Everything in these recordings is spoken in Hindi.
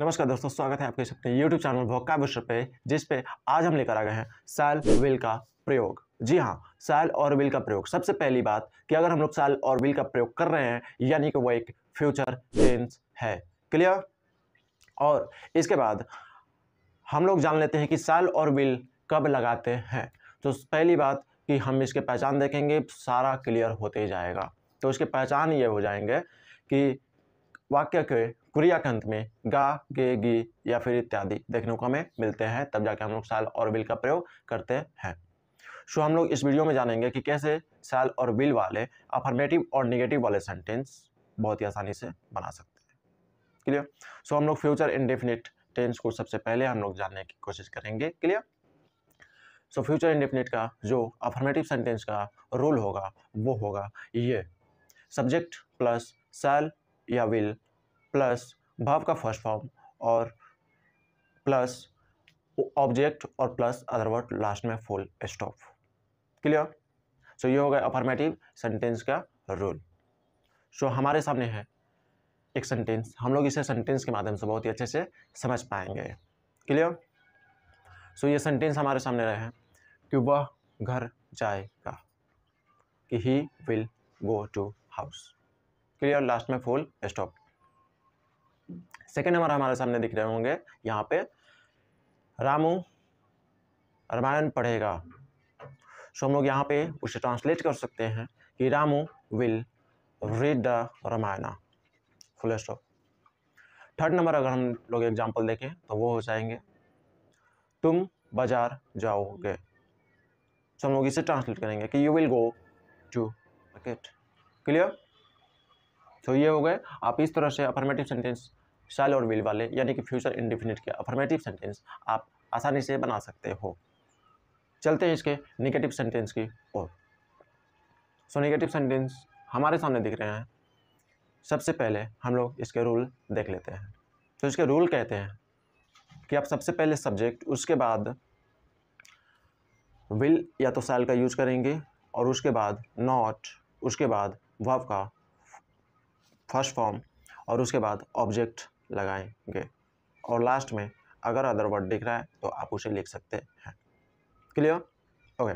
नमस्कार दोस्तों स्वागत है आपके अपने यूट्यूब चैनल भोक्का विश्व पे जिस पे आज हम लेकर आ गए हैं सैल विल का प्रयोग जी हाँ सैल और विल का प्रयोग सबसे पहली बात कि अगर हम लोग सैल और विल का प्रयोग कर रहे हैं यानी कि वो एक फ्यूचर टेंस है क्लियर और इसके बाद हम लोग जान लेते हैं कि सैल और विल कब लगाते हैं तो पहली बात कि हम इसके पहचान देखेंगे सारा क्लियर होते जाएगा तो इसके पहचान ये हो जाएंगे कि वाक्य के क्रियाकंत में गा गे गी या फिर इत्यादि देखने को हमें मिलते हैं तब जाके हम लोग साल और विल का प्रयोग करते हैं सो हम लोग इस वीडियो में जानेंगे कि कैसे साल और विल वाले अफर्मेटिव और निगेटिव वाले सेंटेंस बहुत ही आसानी से बना सकते हैं क्लियर सो हम लोग फ्यूचर इनडेफिनिट टेंस को सबसे पहले हम लोग जानने की कोशिश करेंगे क्लियर सो फ्यूचर इंडेफिनिट का जो अफर्मेटिव सेंटेंस का रोल होगा वो होगा ये सब्जेक्ट प्लस साल या विल प्लस भाव का फर्स्ट फॉर्म और प्लस ऑब्जेक्ट और प्लस अदरवर्ड लास्ट में फुल स्टॉप क्लियर सो ये हो गया अफर्मेटिव सेंटेंस का रूल सो so, हमारे सामने है एक सेंटेंस हम लोग इसे सेंटेंस के माध्यम से बहुत ही अच्छे से समझ पाएंगे क्लियर सो so, ये सेंटेंस हमारे सामने रहे हैं कि वह घर जाएगा कि he will go to house clear last में फुल स्टॉप सेकेंड नंबर हमारे सामने दिख रहे होंगे यहाँ पे रामू रामायण पढ़ेगा सो हम लोग यहाँ पे उसे ट्रांसलेट कर सकते हैं कि Ramu will read the Ramayana full stop third number अगर हम लोग एग्जाम्पल देखें तो वो हो जाएंगे तुम बाजार जाओगे सो हम लोग इसे ट्रांसलेट करेंगे कि you will go to market clear तो ये हो गए आप इस तरह से अफर्मेटिव सेंटेंस शैल और विल वाले यानी कि फ्यूचर इंडिफिनिट के अफर्मेटिव सेंटेंस आप आसानी से बना सकते हो चलते हैं इसके निगेटिव सेंटेंस की ओर सो निगेटिव सेंटेंस हमारे सामने दिख रहे हैं सबसे पहले हम लोग इसके रूल देख लेते हैं तो इसके रूल कहते हैं कि आप सबसे पहले सब्जेक्ट उसके बाद विल या तो सैल का यूज करेंगे और उसके बाद नॉट उसके बाद वव का फर्स्ट फॉर्म और उसके बाद ऑब्जेक्ट लगाएंगे और लास्ट में अगर अदर वर्ड दिख रहा है तो आप उसे लिख सकते हैं क्लियर ओके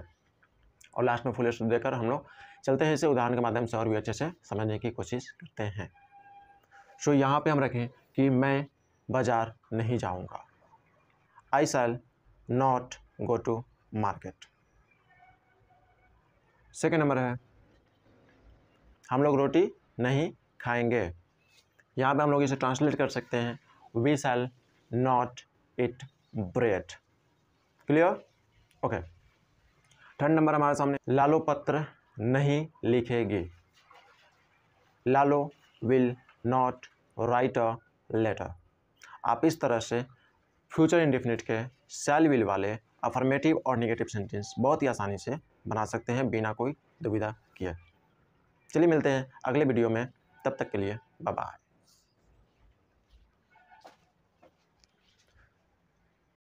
और लास्ट में फुल स्टॉप देकर हम लोग चलते हैं इसे उदाहरण के माध्यम से और भी अच्छे से समझने की कोशिश करते हैं सो यहाँ पे हम रखें कि मैं बाज़ार नहीं जाऊँगा I shall not go to market second number है हम लोग रोटी नहीं खाएंगे यहाँ पे हम लोग इसे ट्रांसलेट कर सकते हैं we shall not eat bread clear okay third number हमारे सामने लालो पत्र नहीं लिखेगी Lalo will not write a letter आप इस तरह से फ्यूचर इंडिफिनिट के सेल विल वाले अफर्मेटिव और निगेटिव सेंटेंस बहुत ही आसानी से बना सकते हैं बिना कोई दुविधा किए चलिए मिलते हैं अगले वीडियो में तब तक के लिए बाय